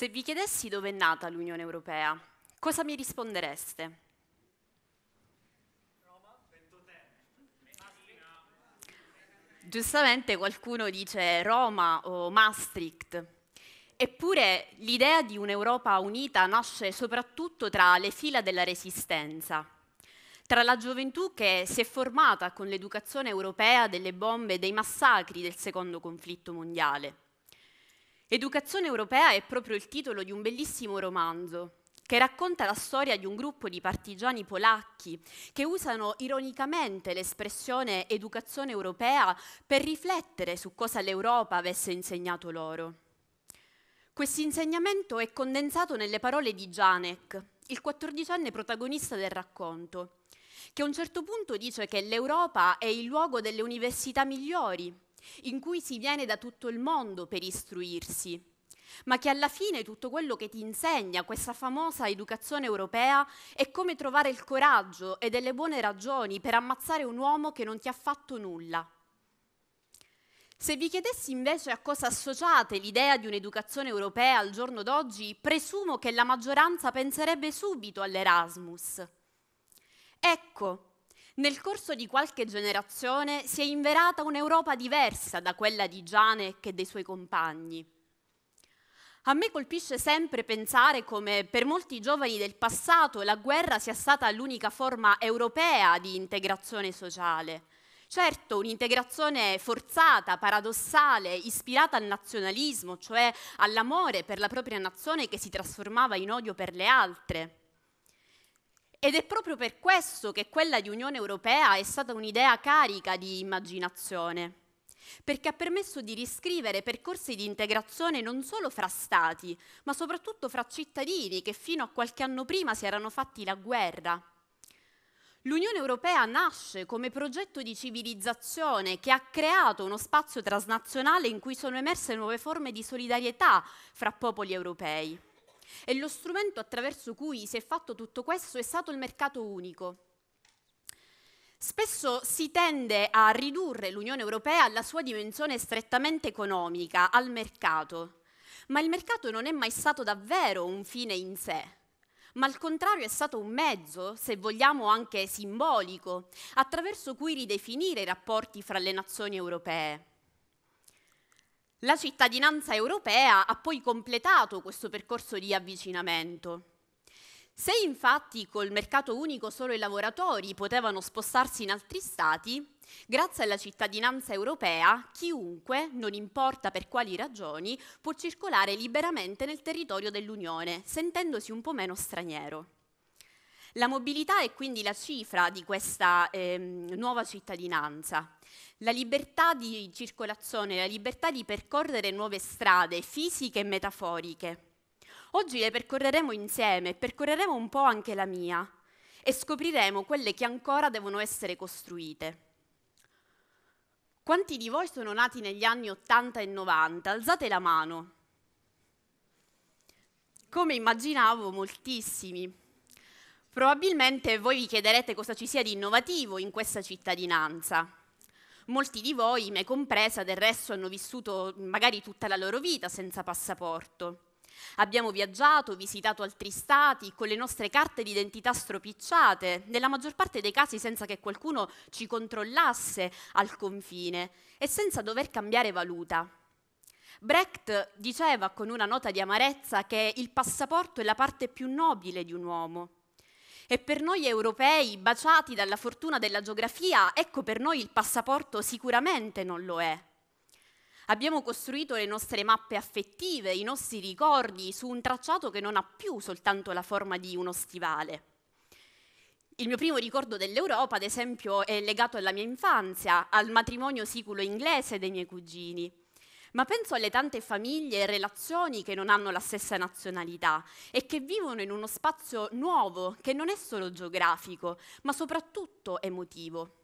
Se vi chiedessi dove è nata l'Unione Europea, cosa mi rispondereste? Giustamente qualcuno dice Roma o Maastricht. Eppure l'idea di un'Europa unita nasce soprattutto tra le fila della resistenza, tra la gioventù che si è formata con l'educazione europea delle bombe e dei massacri del secondo conflitto mondiale Educazione europea è proprio il titolo di un bellissimo romanzo che racconta la storia di un gruppo di partigiani polacchi che usano ironicamente l'espressione educazione europea per riflettere su cosa l'Europa avesse insegnato loro. Quest'insegnamento è condensato nelle parole di Janek, il quattordicenne protagonista del racconto, che a un certo punto dice che l'Europa è il luogo delle università migliori, in cui si viene da tutto il mondo per istruirsi, ma che alla fine tutto quello che ti insegna questa famosa educazione europea è come trovare il coraggio e delle buone ragioni per ammazzare un uomo che non ti ha fatto nulla. Se vi chiedessi invece a cosa associate l'idea di un'educazione europea al giorno d'oggi, presumo che la maggioranza penserebbe subito all'Erasmus. Ecco, nel corso di qualche generazione si è inverata un'Europa diversa da quella di Giane e dei suoi compagni. A me colpisce sempre pensare come per molti giovani del passato la guerra sia stata l'unica forma europea di integrazione sociale. Certo, un'integrazione forzata, paradossale, ispirata al nazionalismo, cioè all'amore per la propria nazione che si trasformava in odio per le altre. Ed è proprio per questo che quella di Unione Europea è stata un'idea carica di immaginazione, perché ha permesso di riscrivere percorsi di integrazione non solo fra Stati, ma soprattutto fra cittadini che fino a qualche anno prima si erano fatti la guerra. L'Unione Europea nasce come progetto di civilizzazione che ha creato uno spazio transnazionale in cui sono emerse nuove forme di solidarietà fra popoli europei. E lo strumento attraverso cui si è fatto tutto questo è stato il mercato unico. Spesso si tende a ridurre l'Unione Europea alla sua dimensione strettamente economica, al mercato, ma il mercato non è mai stato davvero un fine in sé ma al contrario è stato un mezzo, se vogliamo anche simbolico, attraverso cui ridefinire i rapporti fra le nazioni europee. La cittadinanza europea ha poi completato questo percorso di avvicinamento. Se infatti col mercato unico solo i lavoratori potevano spostarsi in altri stati, grazie alla cittadinanza europea chiunque, non importa per quali ragioni, può circolare liberamente nel territorio dell'Unione, sentendosi un po' meno straniero. La mobilità è quindi la cifra di questa eh, nuova cittadinanza, la libertà di circolazione, la libertà di percorrere nuove strade fisiche e metaforiche. Oggi le percorreremo insieme, percorreremo un po' anche la mia e scopriremo quelle che ancora devono essere costruite. Quanti di voi sono nati negli anni 80 e 90? Alzate la mano. Come immaginavo, moltissimi. Probabilmente voi vi chiederete cosa ci sia di innovativo in questa cittadinanza. Molti di voi, me compresa, del resto hanno vissuto magari tutta la loro vita senza passaporto. Abbiamo viaggiato, visitato altri stati, con le nostre carte d'identità stropicciate, nella maggior parte dei casi senza che qualcuno ci controllasse al confine e senza dover cambiare valuta. Brecht diceva con una nota di amarezza che il passaporto è la parte più nobile di un uomo. E per noi europei, baciati dalla fortuna della geografia, ecco per noi il passaporto sicuramente non lo è. Abbiamo costruito le nostre mappe affettive, i nostri ricordi su un tracciato che non ha più soltanto la forma di uno stivale. Il mio primo ricordo dell'Europa, ad esempio, è legato alla mia infanzia, al matrimonio siculo inglese dei miei cugini ma penso alle tante famiglie e relazioni che non hanno la stessa nazionalità e che vivono in uno spazio nuovo che non è solo geografico, ma soprattutto emotivo.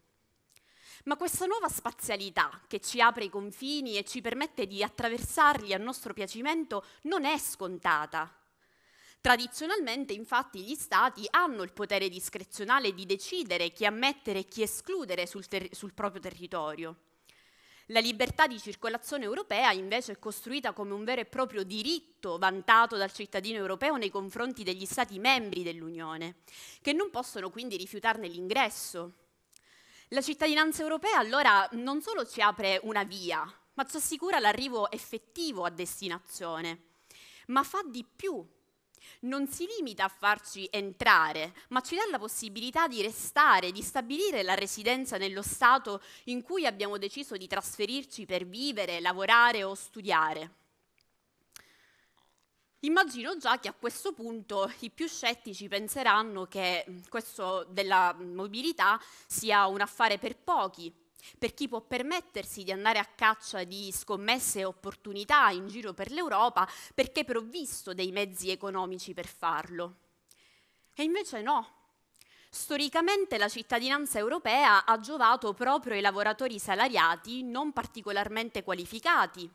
Ma questa nuova spazialità che ci apre i confini e ci permette di attraversarli a nostro piacimento non è scontata. Tradizionalmente infatti gli Stati hanno il potere discrezionale di decidere chi ammettere e chi escludere sul, ter- sul proprio territorio. La libertà di circolazione europea invece è costruita come un vero e proprio diritto vantato dal cittadino europeo nei confronti degli Stati membri dell'Unione, che non possono quindi rifiutarne l'ingresso. La cittadinanza europea allora non solo ci apre una via, ma ci assicura l'arrivo effettivo a destinazione, ma fa di più non si limita a farci entrare, ma ci dà la possibilità di restare, di stabilire la residenza nello Stato in cui abbiamo deciso di trasferirci per vivere, lavorare o studiare. Immagino già che a questo punto i più scettici penseranno che mm, questo della mobilità sia un affare per pochi, per chi può permettersi di andare a caccia di scommesse e opportunità in giro per l'Europa perché provvisto dei mezzi economici per farlo. E invece no. Storicamente la cittadinanza europea ha giovato proprio ai lavoratori salariati non particolarmente qualificati,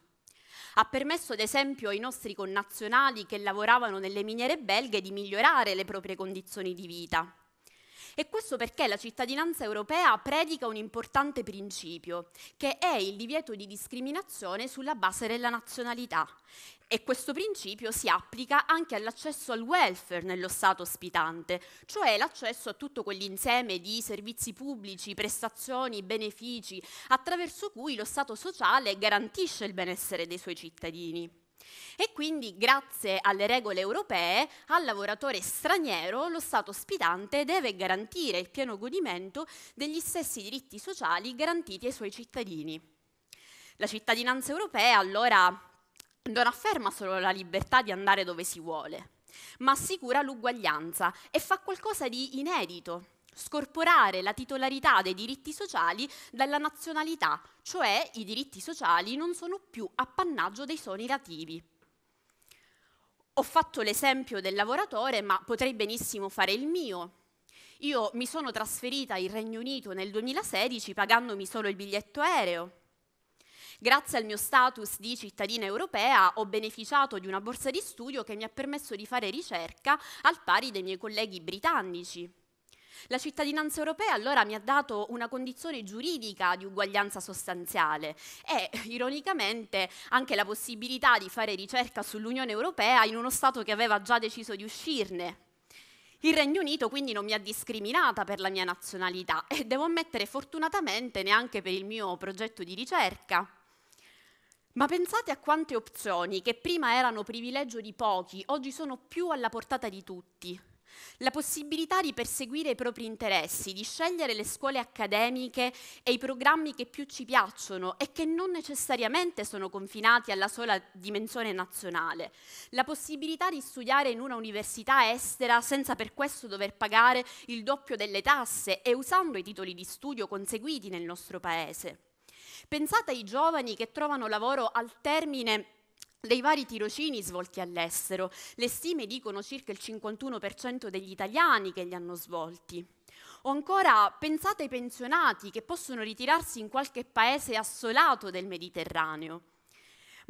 ha permesso ad esempio ai nostri connazionali che lavoravano nelle miniere belghe di migliorare le proprie condizioni di vita. E questo perché la cittadinanza europea predica un importante principio, che è il divieto di discriminazione sulla base della nazionalità. E questo principio si applica anche all'accesso al welfare nello Stato ospitante, cioè l'accesso a tutto quell'insieme di servizi pubblici, prestazioni, benefici, attraverso cui lo Stato sociale garantisce il benessere dei suoi cittadini. E quindi grazie alle regole europee al lavoratore straniero lo Stato ospitante deve garantire il pieno godimento degli stessi diritti sociali garantiti ai suoi cittadini. La cittadinanza europea allora non afferma solo la libertà di andare dove si vuole, ma assicura l'uguaglianza e fa qualcosa di inedito scorporare la titolarità dei diritti sociali dalla nazionalità, cioè i diritti sociali non sono più appannaggio dei soli nativi. Ho fatto l'esempio del lavoratore, ma potrei benissimo fare il mio. Io mi sono trasferita in Regno Unito nel 2016 pagandomi solo il biglietto aereo. Grazie al mio status di cittadina europea ho beneficiato di una borsa di studio che mi ha permesso di fare ricerca al pari dei miei colleghi britannici. La cittadinanza europea allora mi ha dato una condizione giuridica di uguaglianza sostanziale e ironicamente anche la possibilità di fare ricerca sull'Unione Europea in uno Stato che aveva già deciso di uscirne. Il Regno Unito quindi non mi ha discriminata per la mia nazionalità e devo ammettere fortunatamente neanche per il mio progetto di ricerca. Ma pensate a quante opzioni che prima erano privilegio di pochi, oggi sono più alla portata di tutti la possibilità di perseguire i propri interessi, di scegliere le scuole accademiche e i programmi che più ci piacciono e che non necessariamente sono confinati alla sola dimensione nazionale, la possibilità di studiare in una università estera senza per questo dover pagare il doppio delle tasse e usando i titoli di studio conseguiti nel nostro Paese. Pensate ai giovani che trovano lavoro al termine dei vari tirocini svolti all'estero. Le stime dicono circa il 51% degli italiani che li hanno svolti. O ancora pensate ai pensionati che possono ritirarsi in qualche paese assolato del Mediterraneo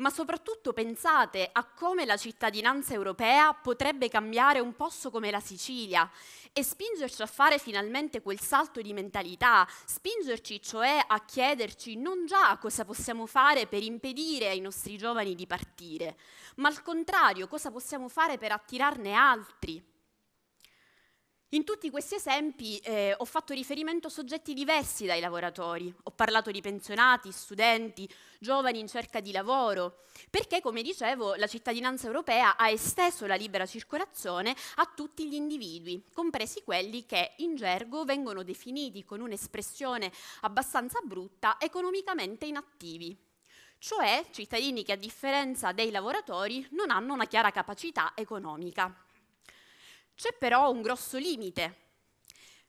ma soprattutto pensate a come la cittadinanza europea potrebbe cambiare un posto come la Sicilia e spingerci a fare finalmente quel salto di mentalità, spingerci cioè a chiederci non già cosa possiamo fare per impedire ai nostri giovani di partire, ma al contrario cosa possiamo fare per attirarne altri. In tutti questi esempi eh, ho fatto riferimento a soggetti diversi dai lavoratori, ho parlato di pensionati, studenti, giovani in cerca di lavoro, perché come dicevo la cittadinanza europea ha esteso la libera circolazione a tutti gli individui, compresi quelli che in gergo vengono definiti con un'espressione abbastanza brutta economicamente inattivi cioè cittadini che a differenza dei lavoratori non hanno una chiara capacità economica. C'è però un grosso limite.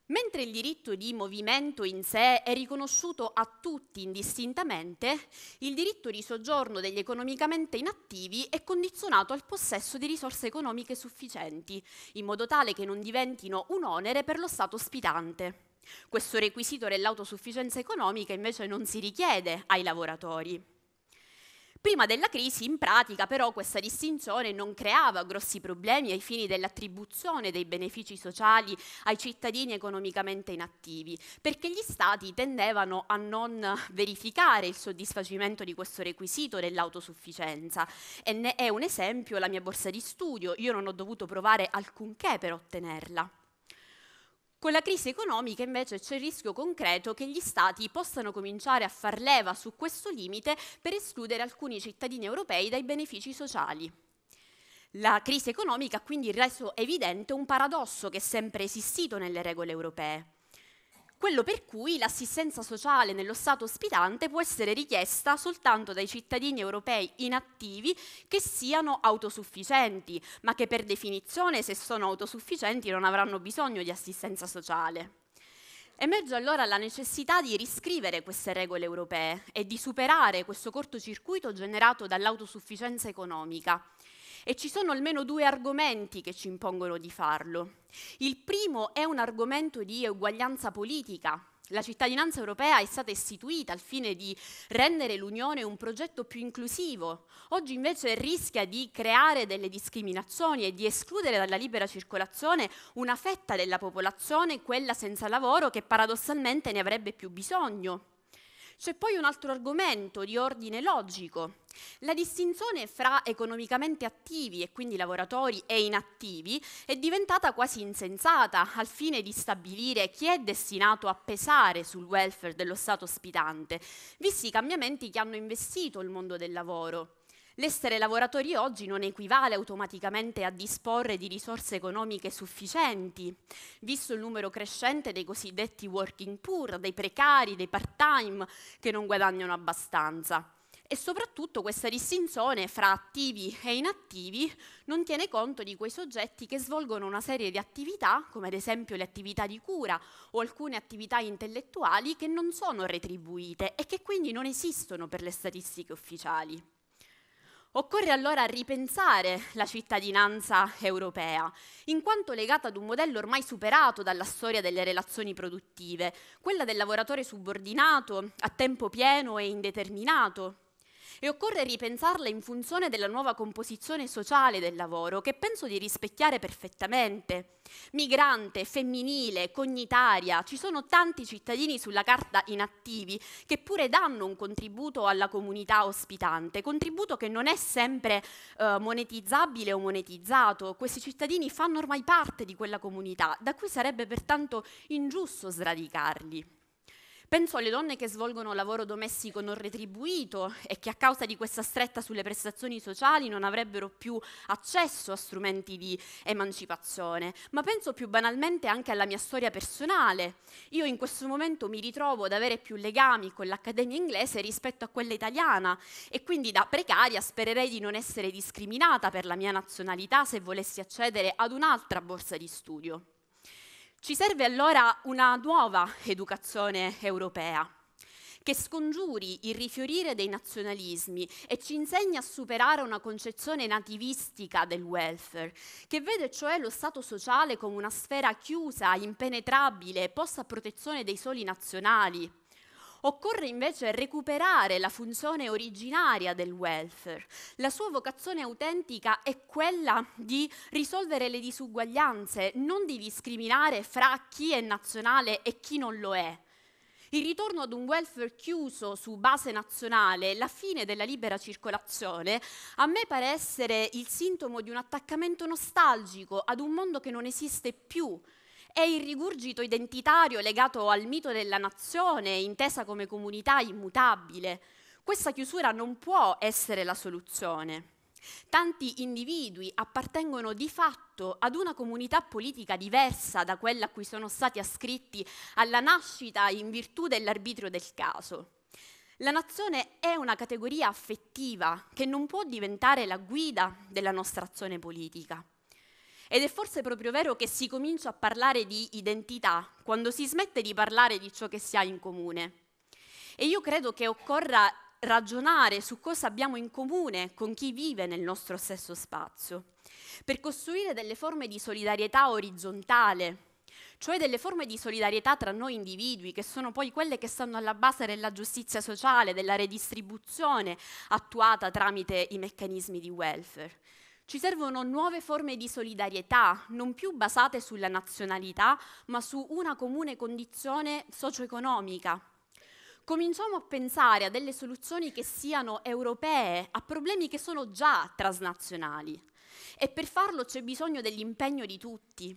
Mentre il diritto di movimento in sé è riconosciuto a tutti indistintamente, il diritto di soggiorno degli economicamente inattivi è condizionato al possesso di risorse economiche sufficienti, in modo tale che non diventino un onere per lo Stato ospitante. Questo requisito dell'autosufficienza economica invece non si richiede ai lavoratori. Prima della crisi, in pratica, però, questa distinzione non creava grossi problemi ai fini dell'attribuzione dei benefici sociali ai cittadini economicamente inattivi, perché gli Stati tendevano a non verificare il soddisfacimento di questo requisito dell'autosufficienza. E ne è un esempio la mia borsa di studio, io non ho dovuto provare alcunché per ottenerla. Con la crisi economica invece c'è il rischio concreto che gli Stati possano cominciare a far leva su questo limite per escludere alcuni cittadini europei dai benefici sociali. La crisi economica ha quindi reso evidente un paradosso che è sempre esistito nelle regole europee quello per cui l'assistenza sociale nello Stato ospitante può essere richiesta soltanto dai cittadini europei inattivi che siano autosufficienti, ma che per definizione se sono autosufficienti non avranno bisogno di assistenza sociale. Emerge allora la necessità di riscrivere queste regole europee e di superare questo cortocircuito generato dall'autosufficienza economica. E ci sono almeno due argomenti che ci impongono di farlo. Il primo è un argomento di uguaglianza politica, la cittadinanza europea è stata istituita al fine di rendere l'Unione un progetto più inclusivo. Oggi invece rischia di creare delle discriminazioni e di escludere dalla libera circolazione una fetta della popolazione, quella senza lavoro, che paradossalmente ne avrebbe più bisogno. C'è poi un altro argomento di ordine logico. La distinzione fra economicamente attivi e quindi lavoratori e inattivi è diventata quasi insensata al fine di stabilire chi è destinato a pesare sul welfare dello Stato ospitante, visti i cambiamenti che hanno investito il mondo del lavoro. L'essere lavoratori oggi non equivale automaticamente a disporre di risorse economiche sufficienti, visto il numero crescente dei cosiddetti working poor, dei precari, dei part-time che non guadagnano abbastanza. E soprattutto questa distinzione fra attivi e inattivi non tiene conto di quei soggetti che svolgono una serie di attività, come ad esempio le attività di cura o alcune attività intellettuali, che non sono retribuite e che quindi non esistono per le statistiche ufficiali. Occorre allora ripensare la cittadinanza europea, in quanto legata ad un modello ormai superato dalla storia delle relazioni produttive, quella del lavoratore subordinato a tempo pieno e indeterminato, e occorre ripensarla in funzione della nuova composizione sociale del lavoro, che penso di rispecchiare perfettamente. Migrante, femminile, cognitaria, ci sono tanti cittadini sulla carta inattivi che pure danno un contributo alla comunità ospitante, contributo che non è sempre eh, monetizzabile o monetizzato. Questi cittadini fanno ormai parte di quella comunità, da cui sarebbe pertanto ingiusto sradicarli. Penso alle donne che svolgono lavoro domestico non retribuito e che a causa di questa stretta sulle prestazioni sociali non avrebbero più accesso a strumenti di emancipazione, ma penso più banalmente anche alla mia storia personale. Io in questo momento mi ritrovo ad avere più legami con l'Accademia inglese rispetto a quella italiana e quindi da precaria spererei di non essere discriminata per la mia nazionalità se volessi accedere ad un'altra borsa di studio. Ci serve allora una nuova educazione europea che scongiuri il rifiorire dei nazionalismi e ci insegni a superare una concezione nativistica del welfare, che vede cioè lo Stato sociale come una sfera chiusa, impenetrabile, posta a protezione dei soli nazionali, Occorre invece recuperare la funzione originaria del welfare. La sua vocazione autentica è quella di risolvere le disuguaglianze, non di discriminare fra chi è nazionale e chi non lo è. Il ritorno ad un welfare chiuso su base nazionale, la fine della libera circolazione, a me pare essere il sintomo di un attaccamento nostalgico ad un mondo che non esiste più, è il rigurgito identitario legato al mito della nazione, intesa come comunità immutabile. Questa chiusura non può essere la soluzione. Tanti individui appartengono di fatto ad una comunità politica diversa da quella a cui sono stati ascritti alla nascita in virtù dell'arbitrio del caso. La nazione è una categoria affettiva che non può diventare la guida della nostra azione politica. Ed è forse proprio vero che si comincia a parlare di identità quando si smette di parlare di ciò che si ha in comune. E io credo che occorra ragionare su cosa abbiamo in comune con chi vive nel nostro stesso spazio, per costruire delle forme di solidarietà orizzontale, cioè delle forme di solidarietà tra noi individui, che sono poi quelle che stanno alla base della giustizia sociale, della redistribuzione attuata tramite i meccanismi di welfare. Ci servono nuove forme di solidarietà, non più basate sulla nazionalità, ma su una comune condizione socio-economica. Cominciamo a pensare a delle soluzioni che siano europee, a problemi che sono già transnazionali. E per farlo c'è bisogno dell'impegno di tutti.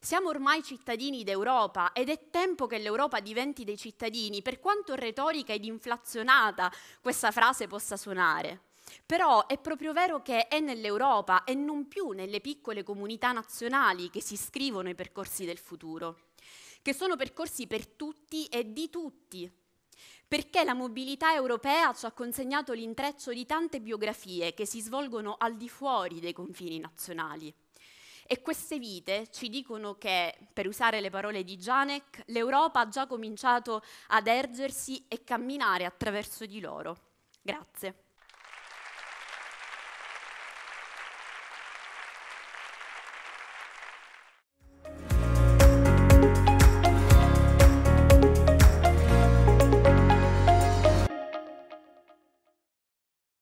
Siamo ormai cittadini d'Europa ed è tempo che l'Europa diventi dei cittadini, per quanto retorica ed inflazionata questa frase possa suonare. Però è proprio vero che è nell'Europa e non più nelle piccole comunità nazionali che si scrivono i percorsi del futuro, che sono percorsi per tutti e di tutti, perché la mobilità europea ci ha consegnato l'intreccio di tante biografie che si svolgono al di fuori dei confini nazionali. E queste vite ci dicono che, per usare le parole di Janek, l'Europa ha già cominciato ad ergersi e camminare attraverso di loro. Grazie.